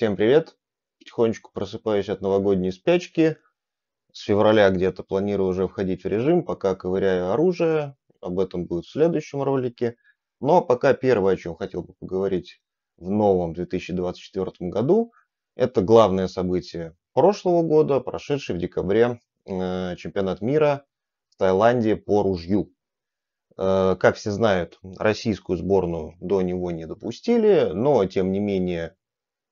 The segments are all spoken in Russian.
Всем привет! Потихонечку просыпаюсь от новогодней спячки. С февраля где-то планирую уже входить в режим, пока ковыряю оружие. Об этом будет в следующем ролике. Но пока первое, о чем хотел бы поговорить в новом 2024 году, это главное событие прошлого года, прошедший в декабре э, чемпионат мира в Таиланде по ружью. Э, как все знают, российскую сборную до него не допустили, но тем не менее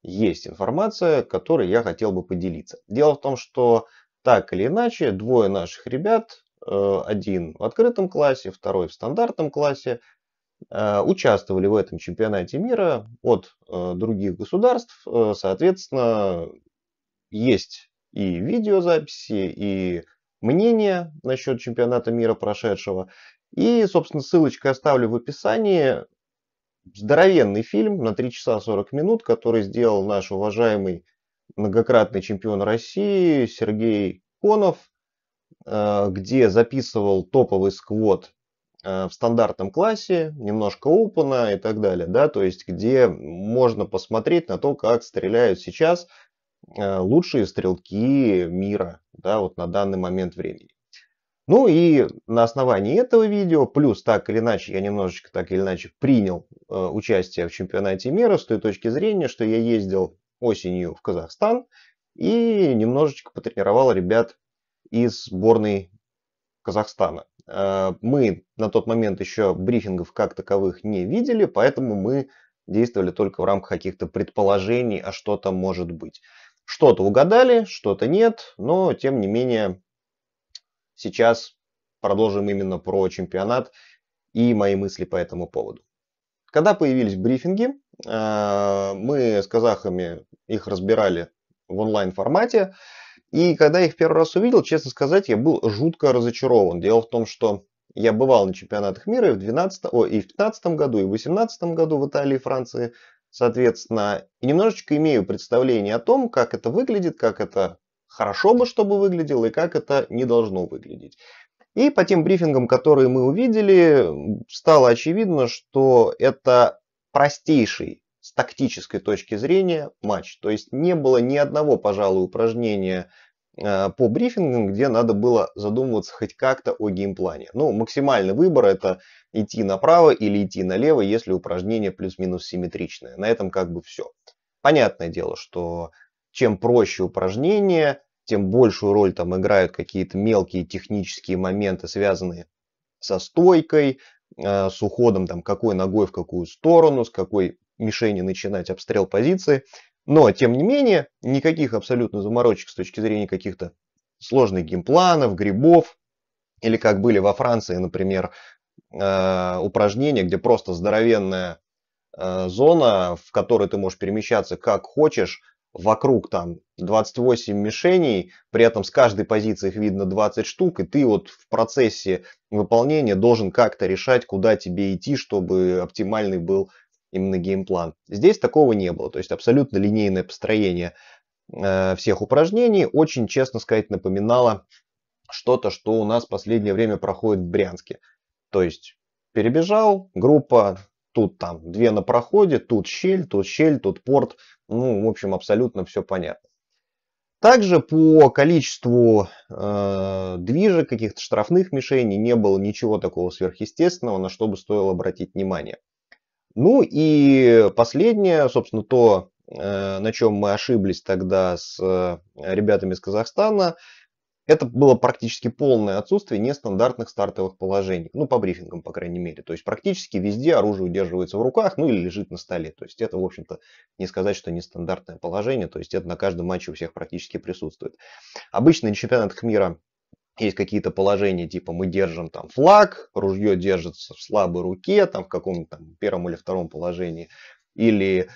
есть информация, которой я хотел бы поделиться. Дело в том, что так или иначе, двое наших ребят, э, один в открытом классе, второй в стандартном классе, э, участвовали в этом чемпионате мира от э, других государств. Соответственно, есть и видеозаписи, и мнение насчет чемпионата мира прошедшего. И, собственно, ссылочку оставлю в описании здоровенный фильм на 3 часа 40 минут, который сделал наш уважаемый многократный чемпион России Сергей Конов, э, где записывал топовый сквот э, в стандартном классе, немножко опена и так далее, да, то есть где можно посмотреть на то, как стреляют сейчас э, лучшие стрелки мира, да, вот на данный момент времени. Ну и на основании этого видео, плюс так или иначе, я немножечко так или иначе принял э, участие в чемпионате мира с той точки зрения, что я ездил осенью в Казахстан и немножечко потренировал ребят из сборной Казахстана. Э, мы на тот момент еще брифингов как таковых не видели, поэтому мы действовали только в рамках каких-то предположений, а что там может быть. Что-то угадали, что-то нет, но тем не менее сейчас продолжим именно про чемпионат и мои мысли по этому поводу. Когда появились брифинги, э, мы с казахами их разбирали в онлайн формате. И когда я их первый раз увидел, честно сказать, я был жутко разочарован. Дело в том, что я бывал на чемпионатах мира и в 12, о, и в 15 году, и в 18 году в Италии и Франции, соответственно, и немножечко имею представление о том, как это выглядит, как это хорошо бы, чтобы выглядело и как это не должно выглядеть. И по тем брифингам, которые мы увидели, стало очевидно, что это простейший с тактической точки зрения матч. То есть не было ни одного, пожалуй, упражнения э, по брифингам, где надо было задумываться хоть как-то о геймплане. Ну, максимальный выбор это идти направо или идти налево, если упражнение плюс-минус симметричное. На этом как бы все. Понятное дело, что чем проще упражнение, тем большую роль там играют какие-то мелкие технические моменты, связанные со стойкой, э, с уходом там какой ногой в какую сторону, с какой мишени начинать обстрел позиции. Но, тем не менее, никаких абсолютно заморочек с точки зрения каких-то сложных геймпланов, грибов, или как были во Франции, например, э, упражнения, где просто здоровенная э, зона, в которой ты можешь перемещаться как хочешь, вокруг там 28 мишеней, при этом с каждой позиции их видно 20 штук, и ты вот в процессе выполнения должен как-то решать, куда тебе идти, чтобы оптимальный был именно геймплан. Здесь такого не было, то есть абсолютно линейное построение э, всех упражнений очень, честно сказать, напоминало что-то, что у нас в последнее время проходит в Брянске. То есть перебежал, группа Тут там две на проходе, тут щель, тут щель, тут порт. Ну, в общем, абсолютно все понятно. Также по количеству э, движек, каких-то штрафных мишеней не было ничего такого сверхъестественного, на что бы стоило обратить внимание. Ну и последнее, собственно, то, э, на чем мы ошиблись тогда с э, ребятами из Казахстана – это было практически полное отсутствие нестандартных стартовых положений. Ну, по брифингам, по крайней мере. То есть практически везде оружие удерживается в руках, ну или лежит на столе. То есть это, в общем-то, не сказать, что нестандартное положение. То есть это на каждом матче у всех практически присутствует. Обычно на чемпионатах мира есть какие-то положения, типа мы держим там флаг, ружье держится в слабой руке, там в каком-то первом или втором положении, или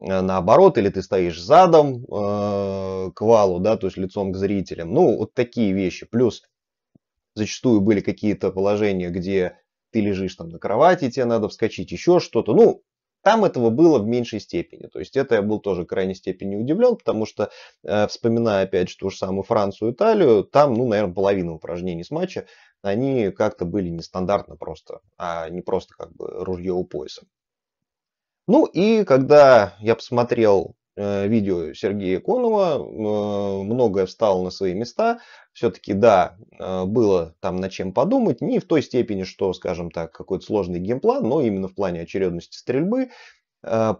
Э, наоборот, или ты стоишь задом э, к валу, да, то есть лицом к зрителям. Ну, вот такие вещи. Плюс зачастую были какие-то положения, где ты лежишь там на кровати, тебе надо вскочить, еще что-то. Ну, там этого было в меньшей степени. То есть это я был тоже в крайней степени удивлен, потому что, э, вспоминая опять же ту же самую Францию, и Италию, там, ну, наверное, половина упражнений с матча, они как-то были нестандартно просто, а не просто как бы ружье у пояса. Ну и когда я посмотрел э, видео Сергея Конова, э, многое встало на свои места. Все-таки, да, э, было там над чем подумать, не в той степени, что, скажем так, какой-то сложный геймплан, но именно в плане очередности стрельбы.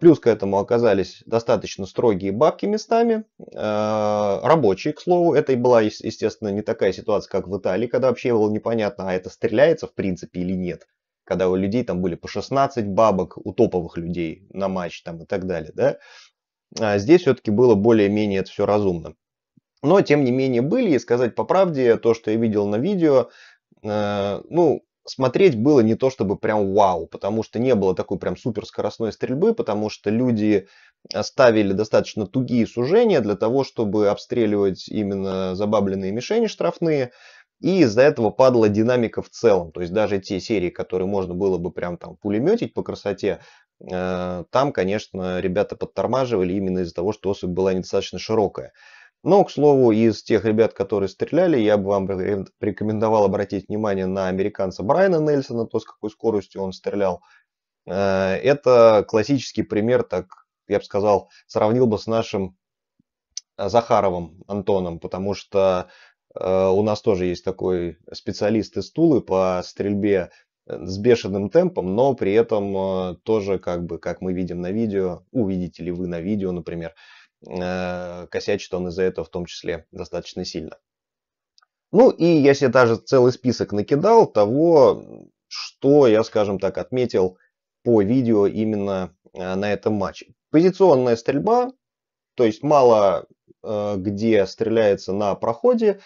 Плюс к этому оказались достаточно строгие бабки местами, рабочие, к слову. Это и была, естественно, не такая ситуация, как в Италии, когда вообще было непонятно, а это стреляется в принципе или нет когда у людей там были по 16 бабок, у топовых людей на матч там и так далее, да, а здесь все-таки было более-менее это все разумно. Но, тем не менее, были, и сказать по правде, то, что я видел на видео, э, ну, смотреть было не то чтобы прям вау, потому что не было такой прям суперскоростной стрельбы, потому что люди ставили достаточно тугие сужения для того, чтобы обстреливать именно забабленные мишени штрафные, и из-за этого падала динамика в целом. То есть даже те серии, которые можно было бы прям там пулеметить по красоте, э, там, конечно, ребята подтормаживали именно из-за того, что особь была недостаточно широкая. Но, к слову, из тех ребят, которые стреляли, я бы вам рекомендовал обратить внимание на американца Брайана Нельсона, то, с какой скоростью он стрелял. Э, это классический пример, так я бы сказал, сравнил бы с нашим э, Захаровым Антоном, потому что Э, у нас тоже есть такой специалист из Тулы по стрельбе э, с бешеным темпом, но при этом э, тоже, как бы, как мы видим на видео, увидите ли вы на видео, например, косячит он из-за этого в том числе достаточно сильно. Ну и я себе даже целый список накидал того, что я, скажем так, отметил по видео именно на этом матче. Позиционная стрельба, то есть мало Э, где стреляется на проходе.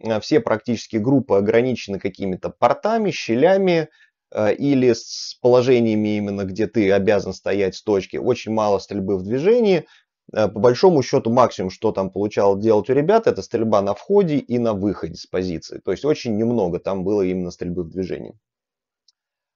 Э, все практически группы ограничены какими-то портами, щелями э, или с положениями именно, где ты обязан стоять с точки. Очень мало стрельбы в движении. По большому счету максимум, что там получал делать у ребят, это стрельба на входе и на выходе с позиции. То есть очень немного там было именно стрельбы в движении.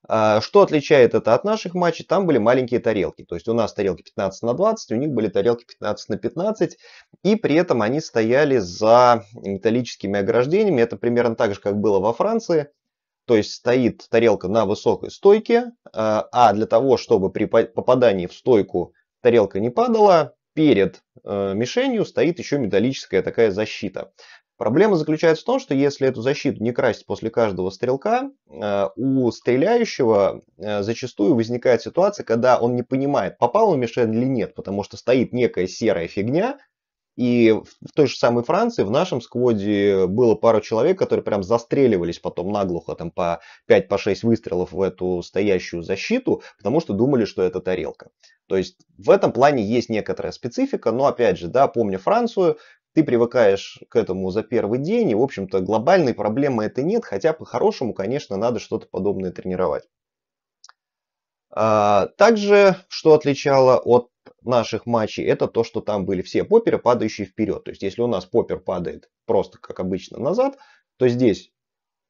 А, что отличает это от наших матчей? Там были маленькие тарелки. То есть у нас тарелки 15 на 20, у них были тарелки 15 на 15. И при этом они стояли за металлическими ограждениями. Это примерно так же, как было во Франции. То есть стоит тарелка на высокой стойке, а, а для того, чтобы при попадании в стойку тарелка не падала, перед э, мишенью стоит еще металлическая такая защита. Проблема заключается в том, что если эту защиту не красить после каждого стрелка, э, у стреляющего э, зачастую возникает ситуация, когда он не понимает, попал он в мишень или нет, потому что стоит некая серая фигня, и в той же самой Франции, в нашем скводе было пару человек, которые прям застреливались потом наглухо там по 5-6 по выстрелов в эту стоящую защиту, потому что думали, что это тарелка. То есть в этом плане есть некоторая специфика, но опять же, да, помню Францию, ты привыкаешь к этому за первый день, и, в общем-то, глобальной проблемы это нет, хотя по-хорошему, конечно, надо что-то подобное тренировать. А, также, что отличало от наших матчей, это то, что там были все поперы, падающие вперед. То есть, если у нас попер падает просто, как обычно, назад, то здесь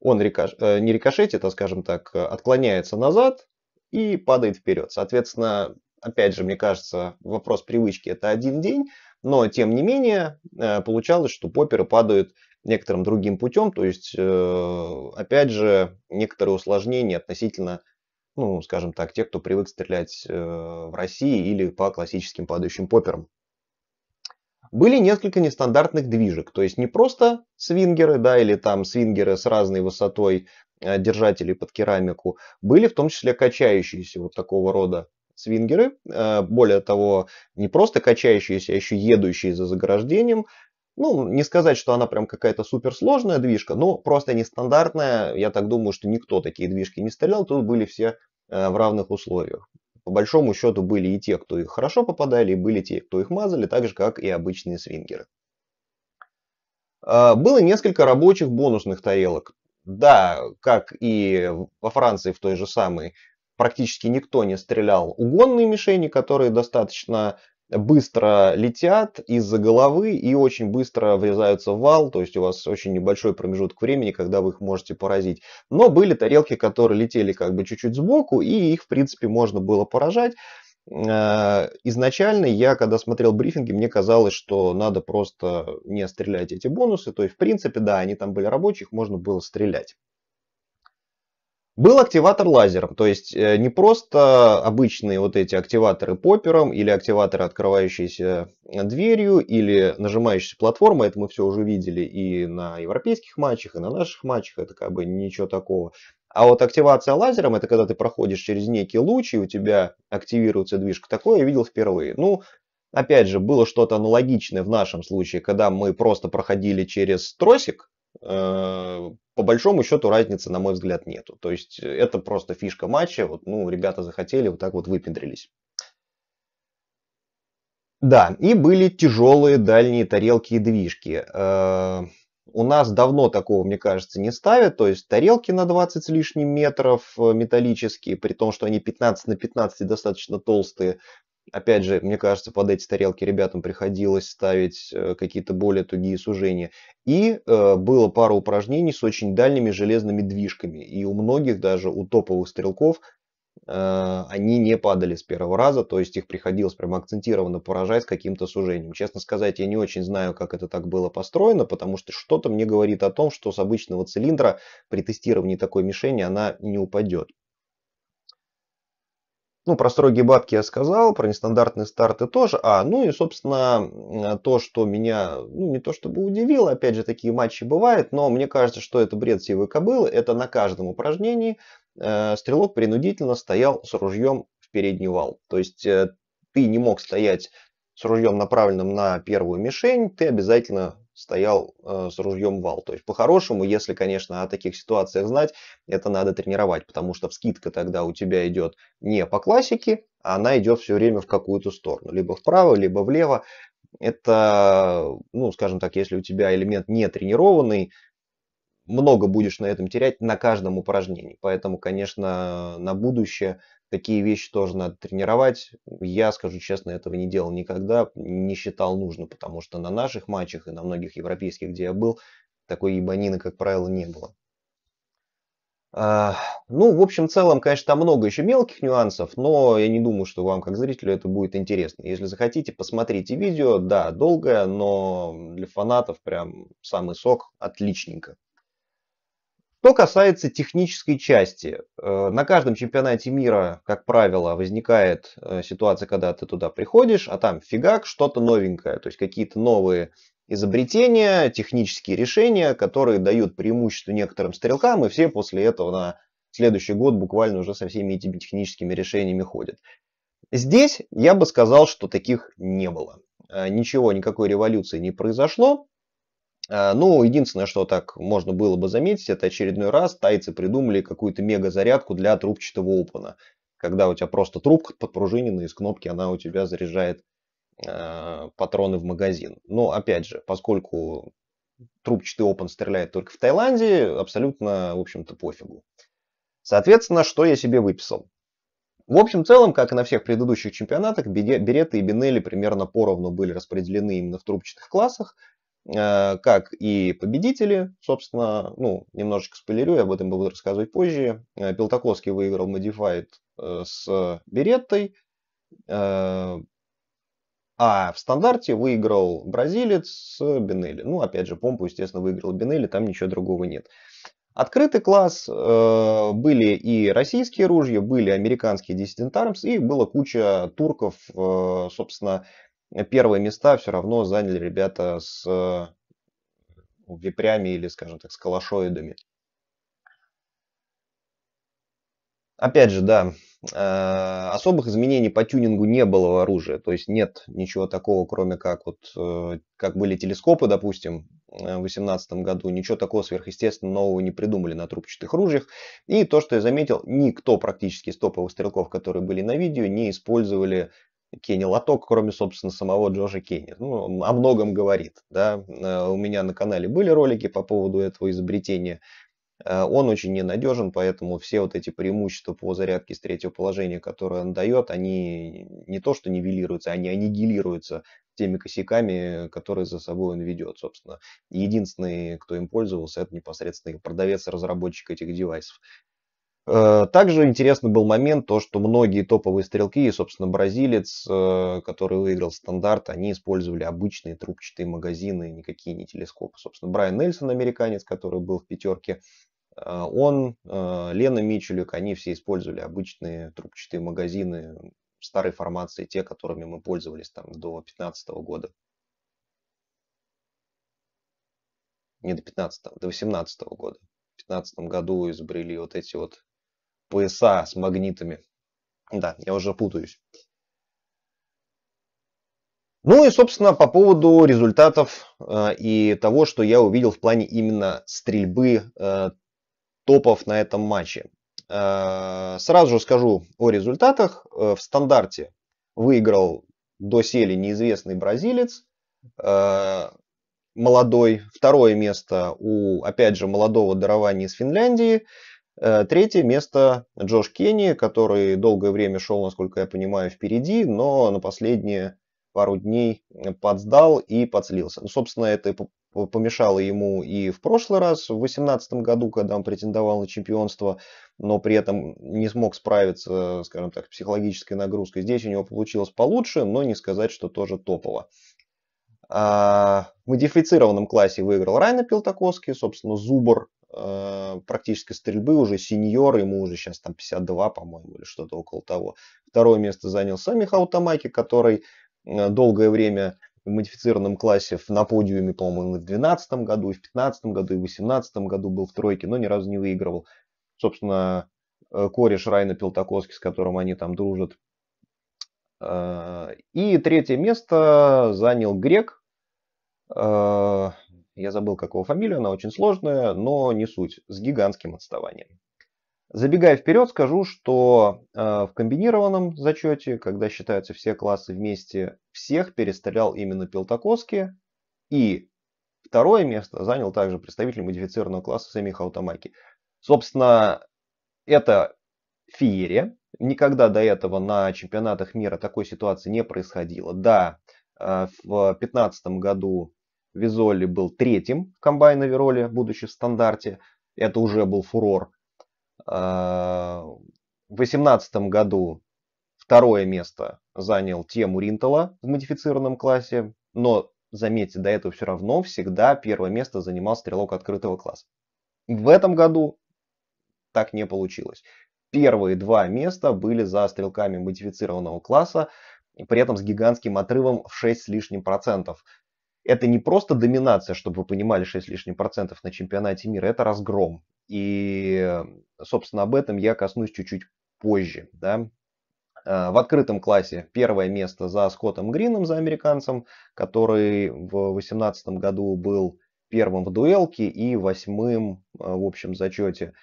он э, не рикошетит, а, скажем так, э, отклоняется назад и падает вперед. Соответственно, опять же, мне кажется, вопрос привычки – это один день, но, тем не менее, э, получалось, что поперы падают некоторым другим путем, то есть, э, опять же, некоторые усложнения относительно, ну, скажем так, тех, кто привык стрелять э, в России или по классическим падающим поперам. Были несколько нестандартных движек, то есть не просто свингеры, да, или там свингеры с разной высотой держателей под керамику, были в том числе качающиеся вот такого рода свингеры, э, более того, не просто качающиеся, а еще едущие за заграждением. Ну, не сказать, что она прям какая-то суперсложная движка, но просто нестандартная. Я так думаю, что никто такие движки не стрелял, тут были все э, в равных условиях. По большому счету были и те, кто их хорошо попадали, и были те, кто их мазали, так же, как и обычные свингеры. Э, было несколько рабочих бонусных тарелок. Да, как и во Франции в той же самой, практически никто не стрелял угонные мишени, которые достаточно быстро летят из-за головы и очень быстро врезаются в вал, то есть у вас очень небольшой промежуток времени, когда вы их можете поразить. Но были тарелки, которые летели как бы чуть-чуть сбоку, и их, в принципе, можно было поражать. Э, изначально я, когда смотрел брифинги, мне казалось, что надо просто не стрелять эти бонусы. То есть, в принципе, да, они там были рабочих, можно было стрелять. Был активатор лазером, то есть э, не просто обычные вот эти активаторы попером или активаторы, открывающиеся дверью или нажимающиеся платформы, это мы все уже видели и на европейских матчах, и на наших матчах, это как бы ничего такого. А вот активация лазером, это когда ты проходишь через некий луч, и у тебя активируется движка. Такое я видел впервые. Ну, опять же, было что-то аналогичное в нашем случае, когда мы просто проходили через тросик, Э, по большому счету разницы, на мой взгляд, нету. То есть э, это просто фишка матча. Вот, ну, ребята захотели, вот так вот выпендрились. Да, и были тяжелые дальние тарелки и движки. Э, у нас давно такого, мне кажется, не ставят. То есть тарелки на 20 с лишним метров металлические, при том, что они 15 на 15 достаточно толстые. Опять же, мне кажется, под эти тарелки ребятам приходилось ставить э, какие-то более тугие сужения. И э, было пара упражнений с очень дальними железными движками. И у многих, даже у топовых стрелков, э, они не падали с первого раза. То есть их приходилось прям акцентированно поражать каким-то сужением. Честно сказать, я не очень знаю, как это так было построено, потому что что-то мне говорит о том, что с обычного цилиндра при тестировании такой мишени она не упадет. Ну, про строгие бабки я сказал, про нестандартные старты тоже. А, ну и, собственно, то, что меня, ну, не то чтобы удивило, опять же, такие матчи бывают, но мне кажется, что это бред сивой кобылы. Это на каждом упражнении э, стрелок принудительно стоял с ружьем в передний вал. То есть э, ты не мог стоять с ружьем направленным на первую мишень, ты обязательно стоял э, с ружьем вал. То есть по-хорошему, если, конечно, о таких ситуациях знать, это надо тренировать, потому что вскидка тогда у тебя идет не по классике, а она идет все время в какую-то сторону, либо вправо, либо влево. Это, ну, скажем так, если у тебя элемент не тренированный, много будешь на этом терять на каждом упражнении. Поэтому, конечно, на будущее такие вещи тоже надо тренировать. Я, скажу честно, этого не делал никогда, не считал нужно, потому что на наших матчах и на многих европейских, где я был, такой ебанины, как правило, не было. А, ну, в общем, целом, конечно, там много еще мелких нюансов, но я не думаю, что вам, как зрителю, это будет интересно. Если захотите, посмотрите видео. Да, долгое, но для фанатов прям самый сок отличненько. Что касается технической части, э, на каждом чемпионате мира, как правило, возникает э, ситуация, когда ты туда приходишь, а там фигак, что-то новенькое, то есть какие-то новые изобретения, технические решения, которые дают преимущество некоторым стрелкам, и все после этого на следующий год буквально уже со всеми этими техническими решениями ходят. Здесь я бы сказал, что таких не было. Э, ничего, никакой революции не произошло. А, ну, единственное, что так можно было бы заметить, это очередной раз тайцы придумали какую-то мега-зарядку для трубчатого опена. Когда у тебя просто трубка подпружинена, из кнопки она у тебя заряжает э, патроны в магазин. Но, опять же, поскольку трубчатый опен стреляет только в Таиланде, абсолютно, в общем-то, пофигу. Соответственно, что я себе выписал? В общем целом, как и на всех предыдущих чемпионатах, береты и бинели примерно поровну были распределены именно в трубчатых классах, Э, как и победители, собственно, ну, немножечко спойлерю, я об этом буду рассказывать позже. Э, Пилтаковский выиграл Modified э, с Береттой, а в стандарте выиграл бразилец с Бенелли. Ну, опять же, помпу, естественно, выиграл Бенелли, там ничего другого нет. Открытый класс, были и российские ружья, были американские Dissident Arms, и было куча турков, собственно, первые места все равно заняли ребята с э, випрями или, скажем так, с калашоидами. Опять же, да, э, особых изменений по тюнингу не было в оружии, то есть нет ничего такого, кроме как вот, э, как были телескопы, допустим, в 2018 году, ничего такого сверхъестественно нового не придумали на трубчатых ружьях. И то, что я заметил, никто практически из топовых стрелков, которые были на видео, не использовали Кенни Лоток, кроме, собственно, самого Джоша Кенни. Ну, о многом говорит. Да? Э, у меня на канале были ролики по поводу этого изобретения. Э, он очень ненадежен, поэтому все вот эти преимущества по зарядке с третьего положения, которые он дает, они не то что нивелируются, они аннигилируются теми косяками, которые за собой он ведет, собственно. Единственный, кто им пользовался, это непосредственно продавец-разработчик этих девайсов. Э, также интересный был момент, то, что многие топовые стрелки, и, собственно, бразилец, э, который выиграл стандарт, они использовали обычные трубчатые магазины, никакие не телескопы. Собственно, Брайан Нельсон, американец, который был в пятерке, э, он, Лена Мичелюк, они все использовали обычные трубчатые магазины старой формации, те, которыми мы пользовались там до 15 года. Не до 15 до 18 года. В 15 году изобрели вот эти вот пояса с магнитами. Да, я уже путаюсь. Ну и, собственно, по поводу результатов э, и того, что я увидел в плане именно стрельбы э, топов на этом матче. Э, сразу же скажу о результатах. Э, в стандарте выиграл до сели неизвестный бразилец, э, молодой. Второе место у, опять же, молодого дарования из Финляндии. Э, третье место Джош Кенни, который долгое время шел, насколько я понимаю, впереди, но на последние пару дней э, подсдал и подслился. Ну, собственно, это помешало ему и в прошлый раз, в 2018 году, когда он претендовал на чемпионство, но при этом не смог справиться, скажем так, с психологической нагрузкой. Здесь у него получилось получше, но не сказать, что тоже топово. А, в модифицированном классе выиграл Райна Пилтаковский, собственно, Зубр э, практической стрельбы, уже сеньор, ему уже сейчас там 52, по-моему, или что-то около того. Второе место занял сам Михаил который э, долгое время в модифицированном классе на подиуме, по-моему, и в 2012 году, и в 2015 году, и в 2018 году был в тройке, но ни разу не выигрывал. Собственно, э, кореш Райна Пелтаковский, с которым они там дружат. Э, и третье место занял грек, я забыл, как его фамилия, она очень сложная, но не суть, с гигантским отставанием. Забегая вперед, скажу, что э, в комбинированном зачете, когда считаются все классы вместе, всех перестрелял именно Пилтаковский, И второе место занял также представитель модифицированного класса Сэмми Хаутамаки. Собственно, это феерия. Никогда до этого на чемпионатах мира такой ситуации не происходило. Да, э, в 2015 году Визоли был третьим в комбайн-овероле, будучи в стандарте. Это уже был фурор. А, в 2018 году второе место занял тему Ринтела в модифицированном классе, но, заметьте, до этого все равно всегда первое место занимал стрелок открытого класса. В этом году так не получилось. Первые два места были за стрелками модифицированного класса, при этом с гигантским отрывом в 6 с лишним процентов это не просто доминация, чтобы вы понимали, 6 лишних процентов на чемпионате мира, это разгром. И, собственно, об этом я коснусь чуть-чуть позже. Да? Э, в открытом классе первое место за Скоттом Грином, за американцем, который в 2018 году был первым в дуэлке и восьмым э, в общем зачете.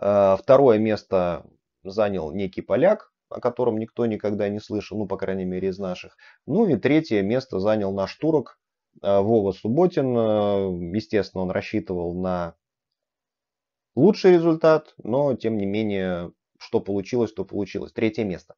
Э, второе место занял некий поляк, о котором никто никогда не слышал, ну, по крайней мере, из наших. Ну и третье место занял наш турок Э, Вова Субботин, э, естественно, он рассчитывал на лучший результат, но тем не менее, что получилось, то получилось. Третье место.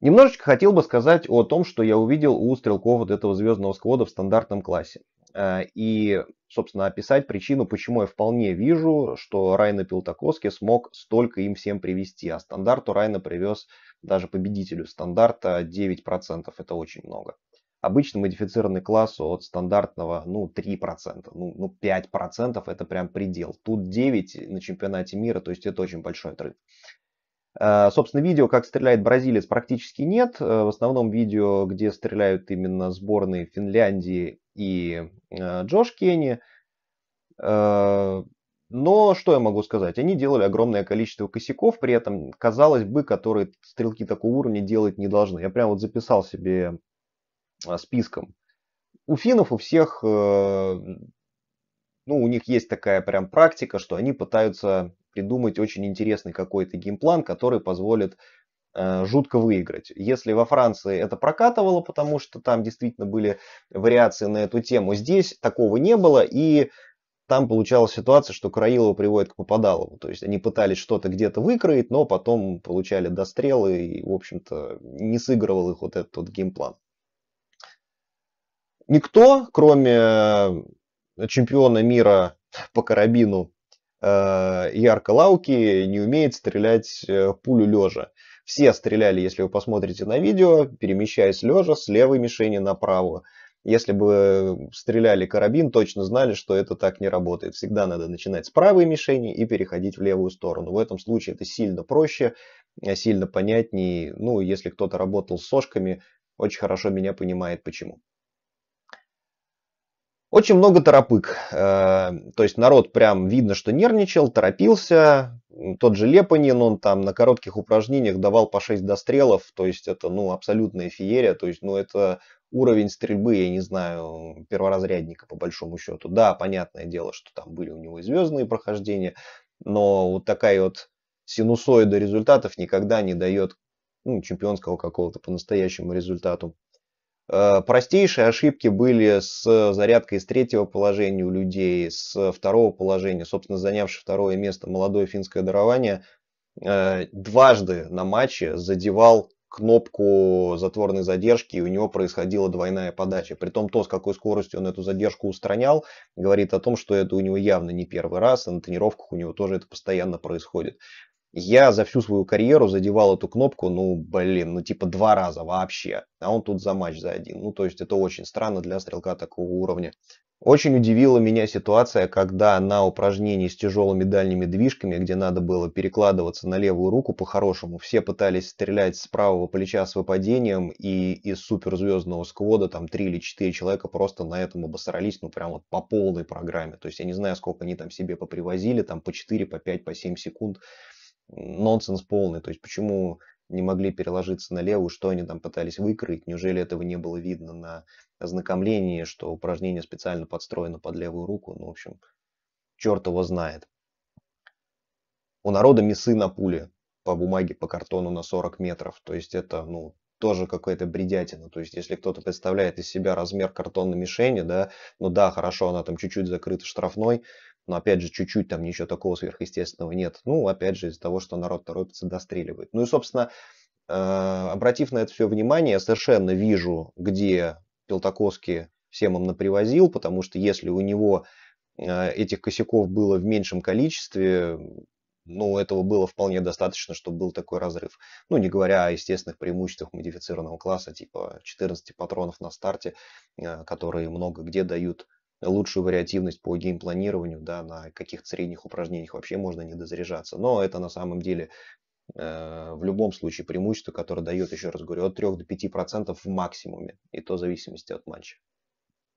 Немножечко хотел бы сказать о том, что я увидел у стрелков вот этого звездного сквода в стандартном классе. Э, и, собственно, описать причину, почему я вполне вижу, что Райна Пилтаковский смог столько им всем привести. А стандарту Райна привез даже победителю стандарта 9%. Это очень много. Обычно модифицированный класс от стандартного ну, 3%, ну, ну 5% это прям предел. Тут 9 на чемпионате мира, то есть это очень большой отрыв. Э, собственно, видео, как стреляет бразилец, практически нет. Э, в основном видео, где стреляют именно сборные Финляндии и э, Джош Кенни. Но что я могу сказать? Они делали огромное количество косяков, при этом, казалось бы, которые стрелки такого уровня делать не должны. Я прям вот записал себе Э, списком. У финнов у всех, э, ну, у них есть такая прям практика, что они пытаются придумать очень интересный какой-то геймплан, который позволит э, жутко выиграть. Если во Франции это прокатывало, потому что там действительно были вариации на эту тему, здесь такого не было, и там получалась ситуация, что Краилова приводит к Попадалову. То есть они пытались что-то где-то выкроить, но потом получали дострелы, и, в общем-то, не сыгрывал их вот этот вот геймплан никто, кроме э, чемпиона мира по карабину э, Ярко Лауки, не умеет стрелять э, пулю лежа. Все стреляли, если вы посмотрите на видео, перемещаясь лежа с левой мишени на правую. Если бы стреляли карабин, точно знали, что это так не работает. Всегда надо начинать с правой мишени и переходить в левую сторону. В этом случае это сильно проще, сильно понятнее. Ну, если кто-то работал с сошками, очень хорошо меня понимает почему. Очень много торопык. Э, то есть народ прям видно, что нервничал, торопился. Тот же Лепанин, он там на коротких упражнениях давал по 6 дострелов. То есть это, ну, абсолютная феерия. То есть, ну, это уровень стрельбы, я не знаю, перворазрядника по большому счету. Да, понятное дело, что там были у него и звездные прохождения, но вот такая вот синусоида результатов никогда не дает ну, чемпионского какого-то по-настоящему результату. Э, простейшие ошибки были с э, зарядкой с третьего положения у людей, с э, второго положения, собственно, занявший второе место молодое финское дарование, дважды на матче задевал кнопку затворной задержки, и у него происходила двойная подача. Притом то, с какой скоростью он эту задержку устранял, говорит о том, что это у него явно не первый раз, и на тренировках у него тоже это постоянно происходит. Я за всю свою карьеру задевал эту кнопку, ну, блин, ну, типа два раза вообще. А он тут за матч за один. Ну, то есть это очень странно для стрелка такого уровня. Очень удивила меня ситуация, когда на упражнении с тяжелыми дальними движками, где надо было перекладываться на левую руку по-хорошему, все пытались стрелять с правого плеча с выпадением, и из суперзвездного сквода там три или четыре человека просто на этом обосрались, ну прям вот по полной программе. То есть я не знаю, сколько они там себе попривозили, там по 4, по 5, по 7 секунд нонсенс полный. То есть почему не могли переложиться на левую, что они там пытались выкрыть, неужели этого не было видно на ознакомлении, что упражнение специально подстроено под левую руку, ну, в общем, черт его знает. У народа мясы на пуле по бумаге, по картону на 40 метров, то есть это, ну, тоже какая-то бредятина. То есть, если кто-то представляет из себя размер картонной мишени, да, ну да, хорошо, она там чуть-чуть закрыта штрафной, но опять же чуть-чуть там ничего такого сверхъестественного нет. Ну, опять же из-за того, что народ торопится, достреливает. Ну и, собственно, э, обратив на это все внимание, я совершенно вижу, где Пелтаковский всем им напривозил, потому что если у него э, этих косяков было в меньшем количестве, ну, этого было вполне достаточно, чтобы был такой разрыв. Ну, не говоря о естественных преимуществах модифицированного класса, типа 14 патронов на старте, э, которые много где дают лучшую вариативность по геймпланированию, да, на каких средних упражнениях вообще можно не дозаряжаться. Но это на самом деле э, в любом случае преимущество, которое дает, еще раз говорю, от 3 до 5 процентов в максимуме, и то в зависимости от матча.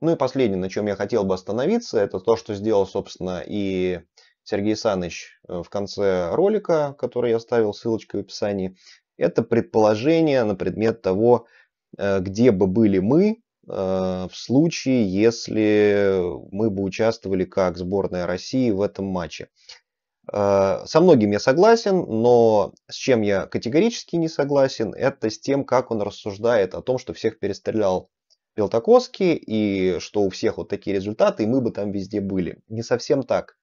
Ну и последнее, на чем я хотел бы остановиться, это то, что сделал, собственно, и Сергей Саныч э, в конце ролика, который я оставил ссылочкой в описании. Это предположение на предмет того, э, где бы были мы, Э, в случае, если мы бы участвовали как сборная России в этом матче. Э, со многим я согласен, но с чем я категорически не согласен, это с тем, как он рассуждает о том, что всех перестрелял Белтаковский и что у всех вот такие результаты, и мы бы там везде были. Не совсем так.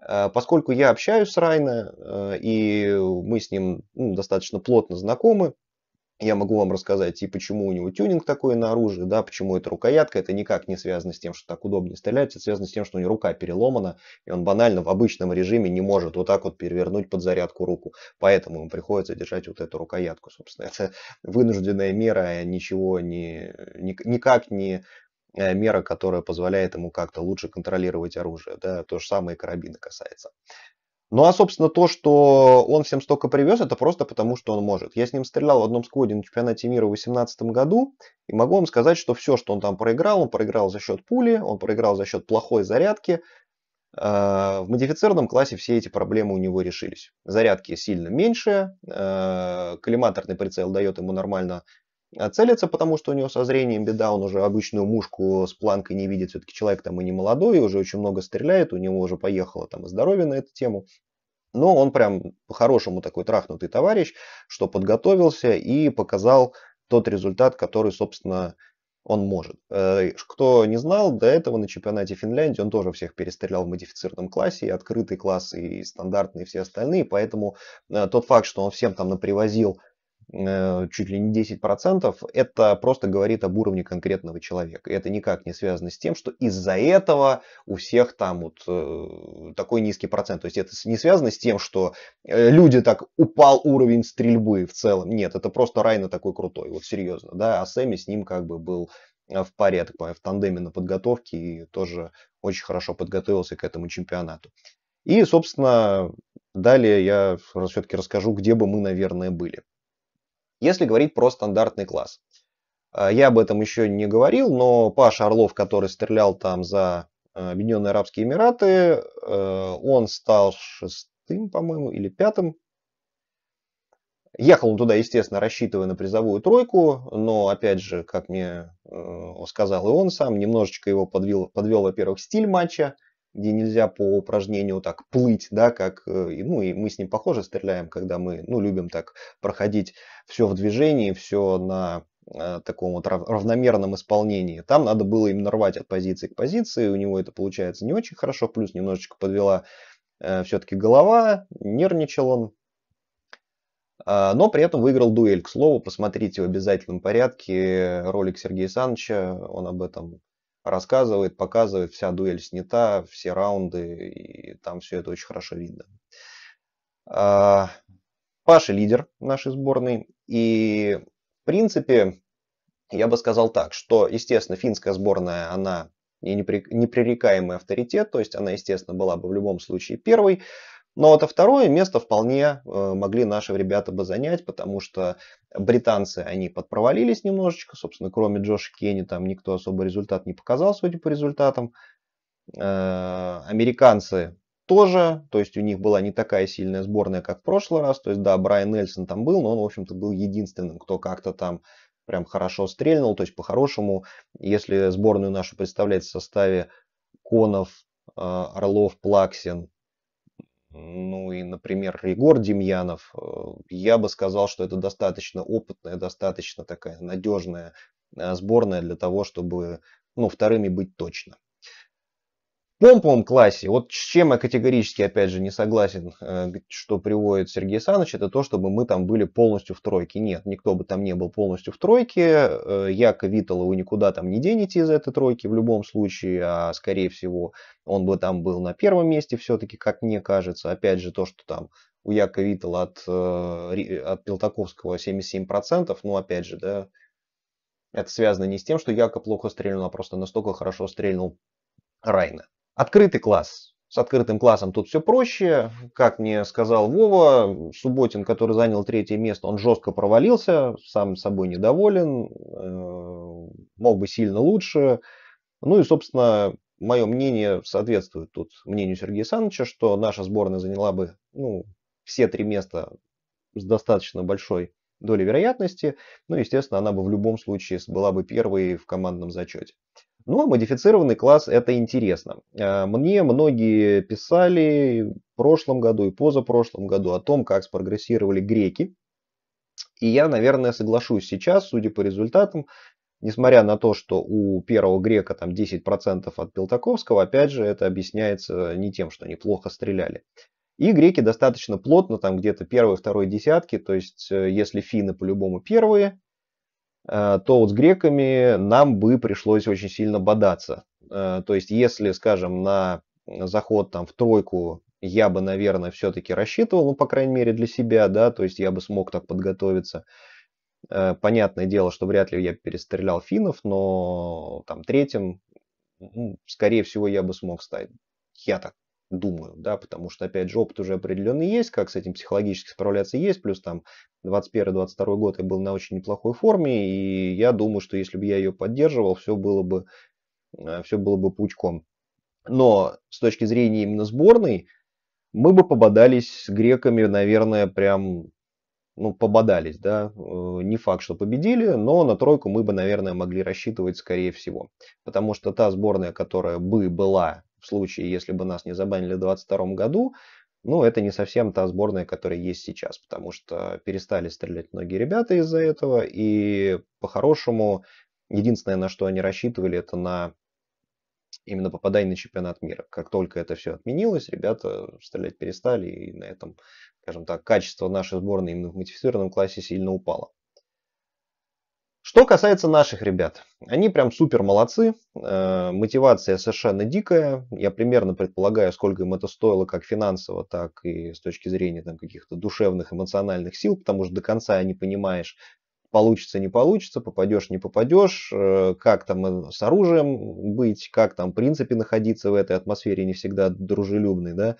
Э, поскольку я общаюсь с Райна, и мы с ним ну, достаточно плотно знакомы, я могу вам рассказать и почему у него тюнинг такой на оружие, да, почему это рукоятка, это никак не связано с тем, что так удобнее стрелять, это связано с тем, что у него рука переломана, и он банально в обычном режиме не может вот так вот перевернуть под зарядку руку, поэтому ему приходится держать вот эту рукоятку, собственно, это вынужденная мера, а ничего не, никак не э, мера, которая позволяет ему как-то лучше контролировать оружие, да, то же самое и карабины касается. Ну а, собственно, то, что он всем столько привез, это просто потому, что он может. Я с ним стрелял в одном скводе на чемпионате мира в 2018 году, и могу вам сказать, что все, что он там проиграл, он проиграл за счет пули, он проиграл за счет плохой зарядки. А, в модифицированном классе все эти проблемы у него решились. Зарядки сильно меньше, а, коллиматорный прицел дает ему нормально а целится, потому что у него со зрением беда, он уже обычную мушку с планкой не видит, все-таки человек там и не молодой, и уже очень много стреляет, у него уже поехало там и здоровье на эту тему. Но он прям по-хорошему такой трахнутый товарищ, что подготовился и показал тот результат, который, собственно, он может. Э, кто не знал, до этого на чемпионате Финляндии он тоже всех перестрелял в модифицированном классе, и открытый класс, и стандартные и все остальные. Поэтому э, тот факт, что он всем там напривозил Э, чуть ли не 10%, это просто говорит об уровне конкретного человека. Это никак не связано с тем, что из-за этого у всех там вот э, такой низкий процент. То есть это не связано с тем, что э, люди так упал уровень стрельбы в целом. Нет, это просто Райна такой крутой, вот серьезно. Да? А Сэмми с ним как бы был в паре, я так понимаю, в тандеме на подготовке и тоже очень хорошо подготовился к этому чемпионату. И, собственно, далее я все-таки расскажу, где бы мы, наверное, были если говорить про стандартный класс. Э, я об этом еще не говорил, но Паша Орлов, который стрелял там за э, Объединенные Арабские Эмираты, э, он стал шестым, по-моему, или пятым. Ехал он туда, естественно, рассчитывая на призовую тройку, но, опять же, как мне сказал и он сам, немножечко его подвел, подвел во-первых, стиль матча, где нельзя по упражнению так плыть, да, как, э, ну, и мы с ним похоже стреляем, когда мы, ну, любим так проходить все в движении, все на э, таком вот равномерном исполнении. Там надо было именно рвать от позиции к позиции, у него это получается не очень хорошо, плюс немножечко подвела э, все-таки голова, нервничал он, э, но при этом выиграл дуэль. К слову, посмотрите в обязательном порядке ролик Сергея Саныча, он об этом рассказывает, показывает, вся дуэль снята, все раунды, и там все это очень хорошо видно. А, Паша лидер нашей сборной, и в принципе я бы сказал так, что, естественно, финская сборная, она непререкаемый авторитет, то есть она, естественно, была бы в любом случае первой, но вот это второе место вполне э, могли наши ребята бы занять, потому что британцы, они подпровалились немножечко. Собственно, кроме Джоша Кенни, там никто особо результат не показал, судя по результатам. Э, американцы тоже, то есть у них была не такая сильная сборная, как в прошлый раз. То есть, да, Брайан Нельсон там был, но он, в общем-то, был единственным, кто как-то там прям хорошо стрельнул. То есть, по-хорошему, если сборную нашу представлять в составе Конов, э, Орлов, Плаксин, ну и, например, Егор Демьянов, э, я бы сказал, что это достаточно опытная, достаточно такая надежная э, сборная для того, чтобы ну, вторыми быть точно помповом классе, вот с чем я категорически, опять же, не согласен, э, что приводит Сергей Саныч, это то, чтобы мы там были полностью в тройке. Нет, никто бы там не был полностью в тройке. Э, Яко Витала вы никуда там не денете из этой тройки в любом случае, а скорее всего он бы там был на первом месте все-таки, как мне кажется. Опять же, то, что там у Яка Витала от, э, от Пелтаковского 77%, ну опять же, да, это связано не с тем, что Яко плохо стрельнул, а просто настолько хорошо стрельнул Райна. Открытый класс. С открытым классом тут все проще. Как мне сказал Вова, Субботин, который занял третье место, он жестко провалился, сам собой недоволен, э, мог бы сильно лучше. Ну и, собственно, мое мнение соответствует тут мнению Сергея Саныча, что наша сборная заняла бы ну, все три места с достаточно большой долей вероятности. Ну, естественно, она бы в любом случае была бы первой в командном зачете. Но ну, а модифицированный класс это интересно. Э, мне многие писали в прошлом году и позапрошлом году о том, как спрогрессировали греки. И я, наверное, соглашусь сейчас, судя по результатам, несмотря на то, что у первого грека там 10% от Пелтаковского, опять же, это объясняется не тем, что они плохо стреляли. И греки достаточно плотно, там где-то первые, второй десятки, то есть э, если финны по-любому первые, Э, то вот с греками нам бы пришлось очень сильно бодаться. Э, то есть, если, скажем, на заход там в тройку я бы, наверное, все-таки рассчитывал, ну, по крайней мере, для себя, да, то есть я бы смог так подготовиться. Э, понятное дело, что вряд ли я перестрелял финнов, но там третьим, ну, скорее всего, я бы смог стать. Я так думаю, да, потому что, опять же, опыт уже определенный есть, как с этим психологически справляться есть, плюс там 21-22 год я был на очень неплохой форме, и я думаю, что если бы я ее поддерживал, все было бы, э, все было бы пучком. Но с точки зрения именно сборной, мы бы пободались с греками, наверное, прям, ну, пободались, да. Э, не факт, что победили, но на тройку мы бы, наверное, могли рассчитывать, скорее всего. Потому что та сборная, которая бы была случае, если бы нас не забанили в 2022 году, ну, это не совсем та сборная, которая есть сейчас, потому что перестали стрелять многие ребята из-за этого, и по-хорошему, единственное, на что они рассчитывали, это на именно попадание на чемпионат мира. Как только это все отменилось, ребята стрелять перестали, и на этом, скажем так, качество нашей сборной именно в мотивированном классе сильно упало. Что касается наших ребят, они прям супер молодцы, э, мотивация совершенно дикая. Я примерно предполагаю, сколько им это стоило как финансово, так и с точки зрения там, каких-то душевных, эмоциональных сил, потому что до конца не понимаешь, получится, не получится, попадешь, не попадешь, э, как там э, с оружием быть, как там в принципе находиться в этой атмосфере не всегда дружелюбной, да.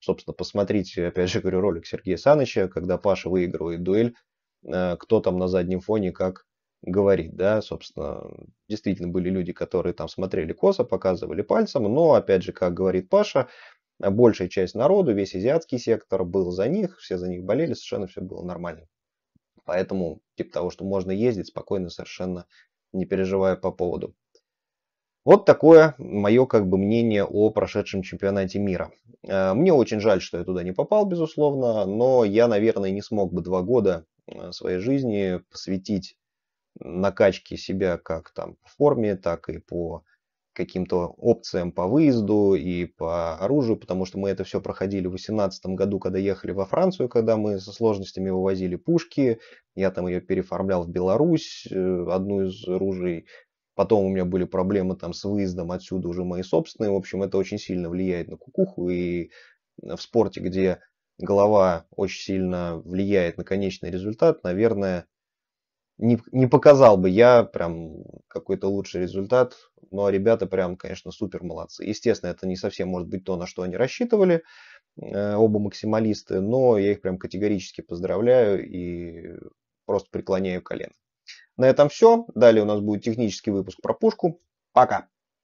Собственно, посмотрите, опять же говорю, ролик Сергея Саныча, когда Паша выигрывает дуэль, э, кто там на заднем фоне, как говорить, да, собственно, действительно были люди, которые там смотрели косо, показывали пальцем, но, опять же, как говорит Паша, большая часть народу, весь азиатский сектор был за них, все за них болели, совершенно все было нормально. Поэтому, типа того, что можно ездить спокойно, совершенно не переживая по поводу. Вот такое мое как бы мнение о прошедшем чемпионате мира. Э, мне очень жаль, что я туда не попал, безусловно, но я, наверное, не смог бы два года э, своей жизни посвятить накачки себя как там по форме, так и по каким-то опциям по выезду и по оружию, потому что мы это все проходили в 2018 году, когда ехали во Францию, когда мы со сложностями вывозили пушки, я там ее переформлял в Беларусь, э, одну из оружий, потом у меня были проблемы там с выездом отсюда уже мои собственные, в общем, это очень сильно влияет на кукуху, и в спорте, где голова очень сильно влияет на конечный результат, наверное, не, не показал бы я прям какой-то лучший результат. Но ну, а ребята прям, конечно, супер молодцы. Естественно, это не совсем может быть то, на что они рассчитывали. Э, оба максималисты, но я их прям категорически поздравляю и просто преклоняю колено. На этом все. Далее у нас будет технический выпуск про пушку. Пока!